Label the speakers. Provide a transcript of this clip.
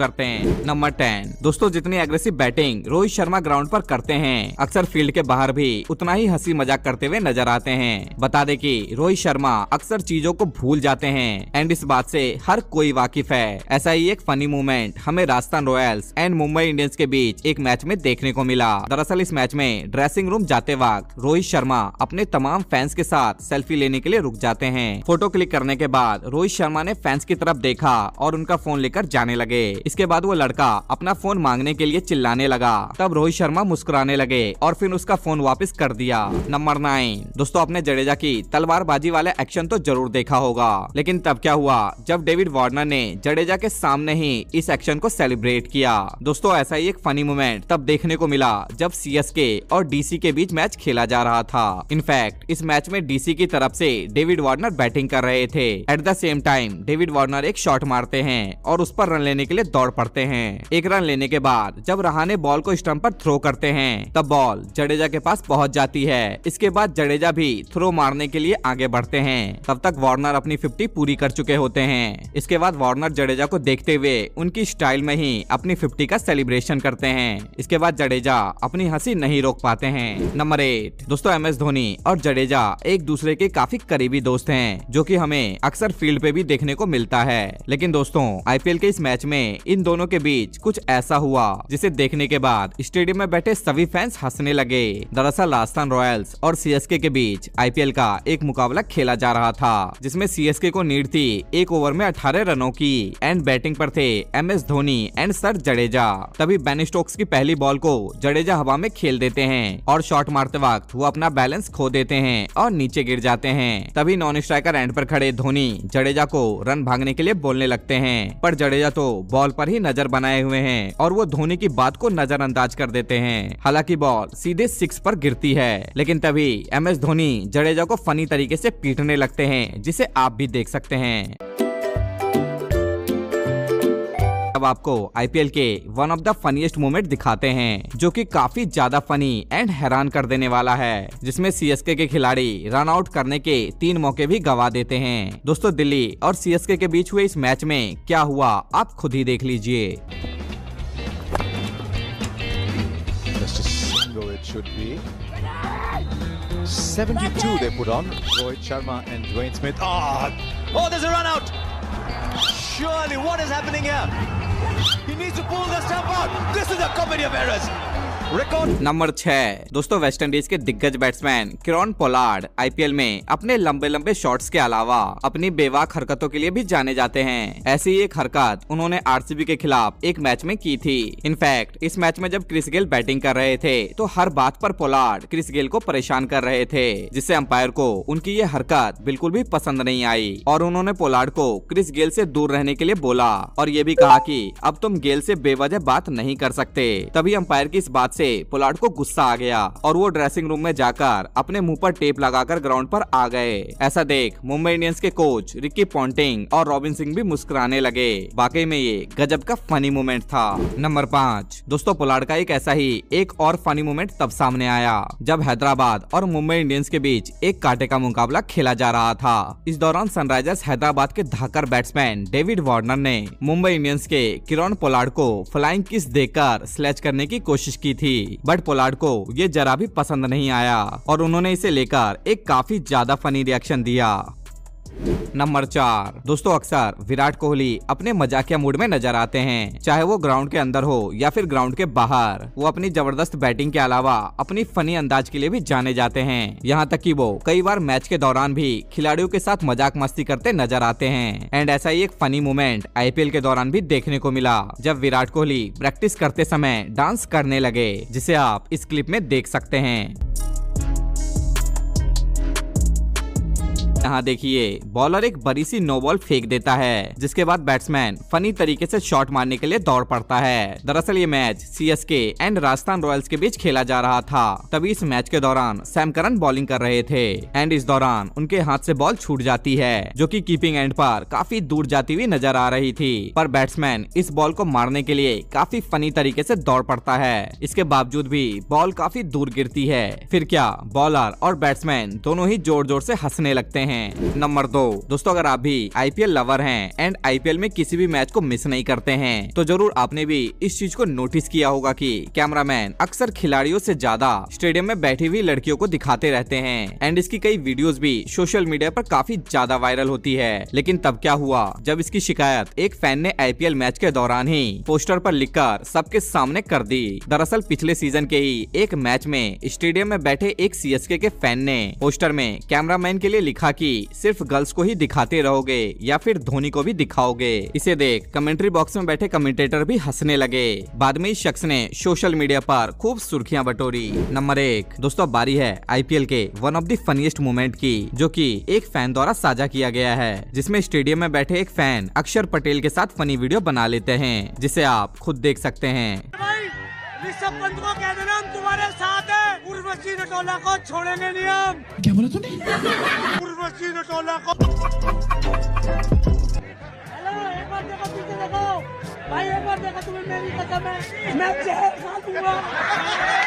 Speaker 1: करते हैं number ten दोस्तों जितनी aggressive batting Rohit Sharma ground पर करते हैं अक्सर फील्ड के बाहर भी उतना ही हंसी मजाक करते हुए नजर आते हैं बता दें कि रोहित शर्मा अक्सर चीजों को भूल जाते हैं एंड इस बात से हर कोई वाकिफ है ऐसा ही एक फनी मूवमेंट हमें Rajasthan Royals and Mumbai Indians के बीच एक मैच में देखने को मिला दरअसल इस मैच में ड्रेसिंग रूम जाते वक्त रोहित शर्मा अपने तमाम फैंस के साथ सेल्फी लेने के लिए रुक जाते हैं फोटो क्लिक करने के बाद रोहित शर्मा ने फैंस की तरफ देखा और उनका फोन लेकर जाने लगे इसके बाद वो लड़का अपना फोन मांगने के लिए चिल्लाने लगा तब रोहित शर्मा मुस्कुराने लगे और फिर उसका फोन वापस कर दिया नंबर नाइन दोस्तों अपने जडेजा की तलवारबाजी वाले एक्शन तो जरूर देखा होगा लेकिन तब क्या हुआ जब डेविड वार्नर ने जडेजा के सामने ही इस एक्शन को सेलिब्रेट किया दोस्तों ऐसा ही एक फनी मोमेंट तब देखने को मिला जब के और डीसी के बीच मैच खेला जा रहा था इनफैक्ट इस मैच में डीसी की तरफ से डेविड वार्नर बैटिंग कर रहे थे at the same time David Warner एक शॉट मारते हैं और उस पर रन लेने के लिए दौड़ पड़ते हैं एक रन लेने के बाद जब रहाने बॉल को स्टम्प पर थ्रो करते हैं तब बॉल जडेजा के पास पहुंच जाती है इसके बाद जडेजा भी थ्रो मारने के लिए आगे बढ़ते हैं तब तक वार्नर अपनी फिफ्टी पूरी कर चुके होते हैं इसके बाद वार्नर जडेजा को देखते हुए उनकी स्टाइल में ही अपनी फिफ्टी का सेलिब्रेशन करते हैं इसके बाद जडेजा अपनी हंसी नहीं रोक पाते हैं नंबर एट दोस्तों एम एस धोनी और जडेजा एक दूसरे के काफी करीबी दोस्त हैं जो कि हमें अक्सर फील्ड पे भी देखने को मिलता है लेकिन दोस्तों आईपीएल के इस मैच में इन दोनों के बीच कुछ ऐसा हुआ जिसे देखने के बाद स्टेडियम में बैठे सभी फैंस हंसने लगे दरअसल राजस्थान रॉयल्स और सीएसके के बीच आईपीएल का एक मुकाबला खेला जा रहा था जिसमे सीएसके को नीड थी एक ओवर में अठारह रनों की एंड बैटिंग पर थे M S Dhoni and sir Jadeja तभी बेन स्टोक्स की पहली बॉल को जडेजा हवा में खेल देते हैं और शॉट मारते वक्त वो अपना बैलेंस खो देते हैं और नीचे गिर जाते हैं तभी नॉन स्ट्राइकर एंड पर खड़े धोनी जडेजा को रन भागने के लिए बोलने लगते हैं पर जडेजा तो बॉल पर ही नजर बनाए हुए हैं और वो धोनी की बात को नजरअंदाज कर देते हैं हालांकि बॉल सीधे सिक्स पर गिरती है लेकिन तभी एम एस धोनी जडेजा को फनी तरीके से पीटने लगते हैं जिसे आप भी देख सकते हैं अब आपको आईपीएल के one of the funniest moment दिखाते हैं जो कि काफी ज्यादा फनी एंड हैरान कर देने वाला है जिसमें सीएसके के खिलाड़ी रन आउट करने के तीन मौके भी गवा देते हैं दोस्तों दिल्ली और सीएसके के बीच हुए इस मैच में क्या हुआ आप खुद ही देख लीजिए ah! oh, Surely, what is happening here? He needs to pull the stuff out. This is a comedy of errors. Record number छह दोस्तों वेस्ट इंडीज के दिग्गज बैट्समैन किरण पोलार्ड आईपीएल में अपने लंबे लंबे शॉट्स के अलावा अपनी बेवाक हरकतों के लिए भी जाने जाते हैं ऐसी एक हरकत उन्होंने आरसीबी के खिलाफ एक मैच में की थी इनफैक्ट इस मैच में जब क्रिस गेल बैटिंग कर रहे थे तो हर बात पर पोलार्ड क्रिस गेल को परेशान कर रहे थे जिससे अंपायर को उनकी ये हरकत बिल्कुल भी पसंद नहीं आई और उन्होंने पोलार्ड को क्रिस गेल से दूर रहने के लिए बोला और ये भी कहा कि अब तुम गेल से बेवजह बात नहीं कर सकते तभी अंपायर की इस बात से से पोलार्ड को गुस्सा आ गया और वो ड्रेसिंग रूम में जाकर अपने मुंह पर टेप लगाकर ग्राउंड पर आ गए ऐसा देख मुंबई इंडियंस के कोच रिक्की पॉन्टिंग और रॉबिन सिंह भी मुस्कुराने लगे वाकई में ये गजब का फनी मोमेंट था नंबर पाँच दोस्तों पोलार्ड का एक ऐसा ही एक और फनी मोमेंट तब सामने आया जब हैदराबाद और मुंबई इंडियंस के बीच एक कांटे का मुकाबला खेला जा रहा था इस दौरान सनराइजर्स हैदराबाद के धाकर बैट्समैन डेविड वार्नर ने मुंबई इंडियंस के किरण पोलार्ड को फ्लाइंग किस देकर स्लैच करने की कोशिश की थी थी बट पोलार्ड को ये जरा भी पसंद नहीं आया और उन्होंने इसे लेकर एक काफी ज्यादा फनी रिएक्शन दिया नंबर चार दोस्तों अक्सर विराट कोहली अपने मजाकिया मूड में नजर आते हैं चाहे वो ग्राउंड के अंदर हो या फिर ग्राउंड के बाहर वो अपनी जबरदस्त बैटिंग के अलावा अपनी फनी अंदाज के लिए भी जाने जाते हैं यहाँ तक की वो कई बार मैच के दौरान भी खिलाड़ियों के साथ मजाक मस्ती करते नजर आते हैं एंड ऐसा ही एक फनी मोमेंट आई के दौरान भी देखने को मिला जब विराट कोहली प्रैक्टिस करते समय डांस करने लगे जिसे आप इस क्लिप में देख सकते हैं यहाँ देखिए बॉलर एक बड़ी सी नो बॉल फेंक देता है जिसके बाद बैट्समैन फनी तरीके से शॉट मारने के लिए दौड़ पड़ता है दरअसल ये match C S K and Rajasthan Royals के बीच खेला जा रहा था तभी इस मैच के दौरान सैम करन बॉलिंग कर रहे थे एंड इस दौरान उनके हाथ से बॉल छूट जाती है जो की कीपिंग एंड पर काफी दूर जाती हुई नजर आ रही थी पर बैट्समैन इस बॉल को मारने के लिए काफी फनी तरीके से दौड़ पड़ता है इसके बावजूद भी बॉल काफी दूर गिरती है फिर क्या बॉलर और बैट्समैन दोनों ही जोर जोर से हंसने लगते हैं हैं नंबर दो दोस्तों अगर आप भी आईपीएल लवर हैं एंड आईपीएल में किसी भी मैच को मिस नहीं करते हैं तो जरूर आपने भी इस चीज को नोटिस किया होगा कि कैमरामैन अक्सर खिलाड़ियों से ज्यादा स्टेडियम में बैठी हुई लड़कियों को दिखाते रहते हैं एंड इसकी कई वीडियो भी सोशल मीडिया पर काफी ज्यादा वायरल होती है लेकिन तब क्या हुआ जब इसकी शिकायत एक फैन ने आई मैच के दौरान ही पोस्टर पर लिखकर सबके सामने कर दी दरअसल पिछले सीजन के ही एक मैच में स्टेडियम में बैठे एक सी के फैन ने पोस्टर में कैमरामैन के लिए लिखा की कि सिर्फ गर्ल्स को ही दिखाते रहोगे या फिर धोनी को भी दिखाओगे इसे देख कमेंट्री बॉक्स में बैठे कमेंटेटर भी हंसने लगे बाद में इस शख्स ने सोशल मीडिया पर खूब सुर्खियां बटोरी नंबर एक दोस्तों बारी है आईपीएल के one of the funniest moment की जो की एक फैन द्वारा साझा किया गया है जिसमे स्टेडियम में बैठे एक फैन अक्षर पटेल के साथ फनी वीडियो बना लेते हैं जिसे आप खुद देख सकते हैं उर्वशी रटोला को छोड़ेंगे नहीं हम क्या बोला तूने उर्वशी रटोला को हेलो एक बार देखो पीछे देखो भाई एक बार देखो तुम्हें मेरी कसम है मैं जहर खा दूंगा